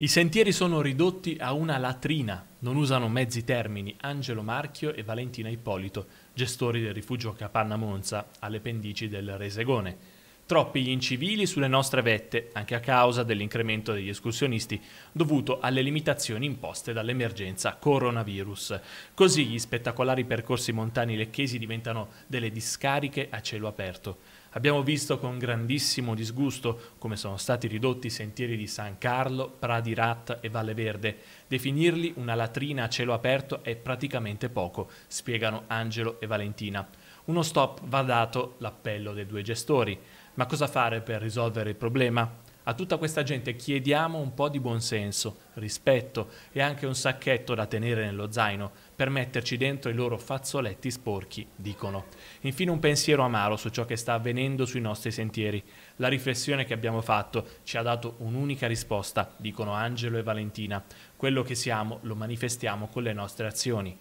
I sentieri sono ridotti a una latrina, non usano mezzi termini Angelo Marchio e Valentina Ippolito, gestori del rifugio Capanna Monza, alle pendici del Resegone troppi gli incivili sulle nostre vette, anche a causa dell'incremento degli escursionisti dovuto alle limitazioni imposte dall'emergenza coronavirus. Così gli spettacolari percorsi montani lecchesi diventano delle discariche a cielo aperto. Abbiamo visto con grandissimo disgusto come sono stati ridotti i sentieri di San Carlo, Pradi Rat e Valle Verde. Definirli una latrina a cielo aperto è praticamente poco, spiegano Angelo e Valentina. Uno stop va dato l'appello dei due gestori. Ma cosa fare per risolvere il problema? A tutta questa gente chiediamo un po' di buonsenso, rispetto e anche un sacchetto da tenere nello zaino per metterci dentro i loro fazzoletti sporchi, dicono. Infine un pensiero amaro su ciò che sta avvenendo sui nostri sentieri. La riflessione che abbiamo fatto ci ha dato un'unica risposta, dicono Angelo e Valentina. Quello che siamo lo manifestiamo con le nostre azioni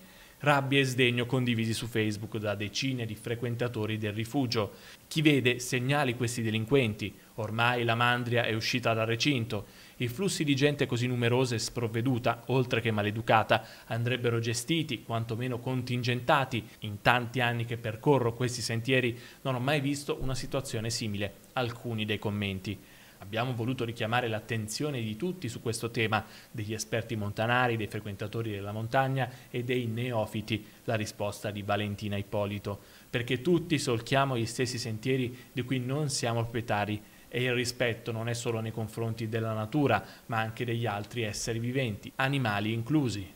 rabbia e sdegno condivisi su Facebook da decine di frequentatori del rifugio. Chi vede segnali questi delinquenti. Ormai la mandria è uscita dal recinto. I flussi di gente così numerosa e sprovveduta, oltre che maleducata, andrebbero gestiti, quantomeno contingentati. In tanti anni che percorro questi sentieri non ho mai visto una situazione simile. Alcuni dei commenti. Abbiamo voluto richiamare l'attenzione di tutti su questo tema, degli esperti montanari, dei frequentatori della montagna e dei neofiti, la risposta di Valentina Ippolito, perché tutti solchiamo gli stessi sentieri di cui non siamo proprietari e il rispetto non è solo nei confronti della natura, ma anche degli altri esseri viventi, animali inclusi.